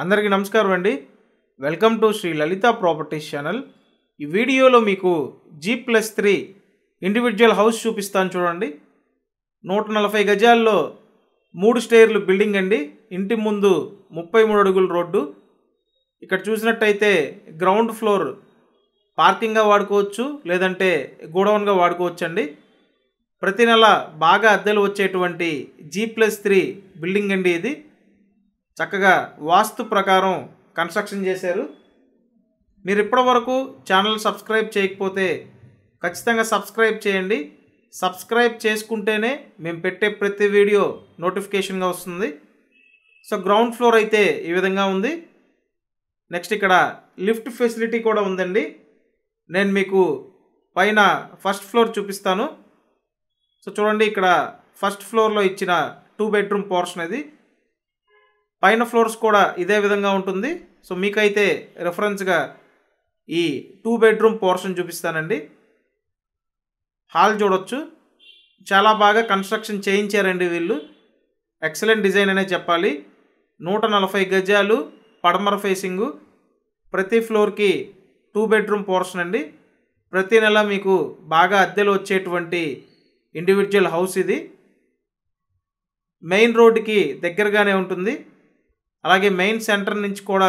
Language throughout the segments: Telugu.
అందరికీ నమస్కారం అండి welcome to Shri Lalitha Properties channel ఈ వీడియోలో మీకు G plus three individual house చూపిస్తాను చూడండి నూట నలభై గజాల్లో మూడు స్టేర్లు బిల్డింగ్ అండి ఇంటి ముందు ముప్పై మూడు అడుగుల రోడ్డు ఇక్కడ చూసినట్టయితే గ్రౌండ్ ఫ్లోర్ పార్కింగ్గా వాడుకోవచ్చు లేదంటే గోడౌన్గా వాడుకోవచ్చు అండి ప్రతి నెల బాగా అద్దెలు వచ్చేటువంటి జీ ప్లస్ త్రీ బిల్డింగ్ అండి ఇది చక్కగా వాస్తు ప్రకారం కన్స్ట్రక్షన్ చేశారు మీరు ఇప్పటి వరకు ఛానల్ సబ్స్క్రైబ్ చేయకపోతే ఖచ్చితంగా సబ్స్క్రైబ్ చేయండి సబ్స్క్రైబ్ చేసుకుంటేనే మేము పెట్టే ప్రతి వీడియో నోటిఫికేషన్గా వస్తుంది సో గ్రౌండ్ ఫ్లోర్ అయితే ఈ విధంగా ఉంది నెక్స్ట్ ఇక్కడ లిఫ్ట్ ఫెసిలిటీ కూడా ఉందండి నేను మీకు పైన ఫస్ట్ ఫ్లోర్ చూపిస్తాను సో చూడండి ఇక్కడ ఫస్ట్ ఫ్లోర్లో ఇచ్చిన టూ బెడ్రూమ్ పోర్షన్ అది పైన ఫ్లోర్స్ కూడా ఇదే విధంగా ఉంటుంది సో మీకైతే రెఫరెన్స్గా ఈ టూ బెడ్రూమ్ పోర్షన్ చూపిస్తానండి హాల్ చూడొచ్చు చాలా బాగా కన్స్ట్రక్షన్ చేయించారండి వీళ్ళు ఎక్సలెంట్ డిజైన్ అనే చెప్పాలి నూట నలభై గజాలు పడమర ఫేసింగు ప్రతి ఫ్లోర్కి టూ బెడ్రూమ్ పోర్షన్ అండి ప్రతి నెల మీకు బాగా అద్దెలు వచ్చేటువంటి ఇండివిజువల్ హౌస్ ఇది మెయిన్ రోడ్డుకి దగ్గరగానే ఉంటుంది అలాగే మెయిన్ సెంటర్ నుంచి కూడా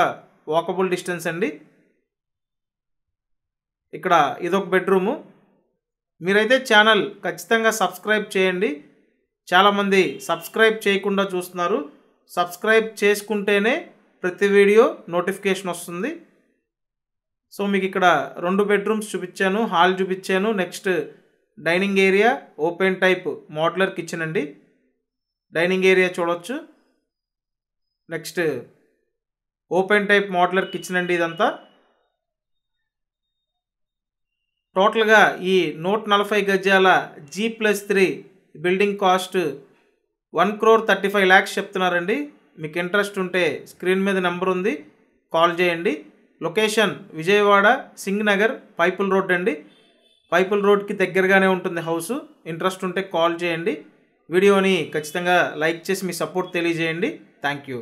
వాకబుల్ డిస్టెన్స్ అండి ఇక్కడ ఇదొక బెడ్రూము మీరైతే ఛానల్ ఖచ్చితంగా సబ్స్క్రైబ్ చేయండి చాలామంది సబ్స్క్రైబ్ చేయకుండా చూస్తున్నారు సబ్స్క్రైబ్ చేసుకుంటేనే ప్రతి వీడియో నోటిఫికేషన్ వస్తుంది సో మీకు ఇక్కడ రెండు బెడ్రూమ్స్ చూపించాను హాల్ చూపించాను next dining area open type modular kitchen అండి డైనింగ్ ఏరియా చూడవచ్చు next open type modular kitchen అండి ఇదంతా టోటల్గా ఈ నూట నలభై గజాల G plus three building cost one crore thirty five lakhs చెప్తున్నారండి మీకు ఇంట్రెస్ట్ ఉంటే స్క్రీన్ మీద నెంబర్ ఉంది కాల్ చేయండి లొకేషన్ విజయవాడ సింగ్ నగర్ పైపుల్ రోడ్ అండి పైపుల్ రోడ్కి దగ్గరగానే ఉంటుంది హౌస్ ఇంట్రెస్ట్ ఉంటే కాల్ చేయండి వీడియోని ఖచ్చితంగా లైక్ చేసి మీ సపోర్ట్ తెలియజేయండి థ్యాంక్ యూ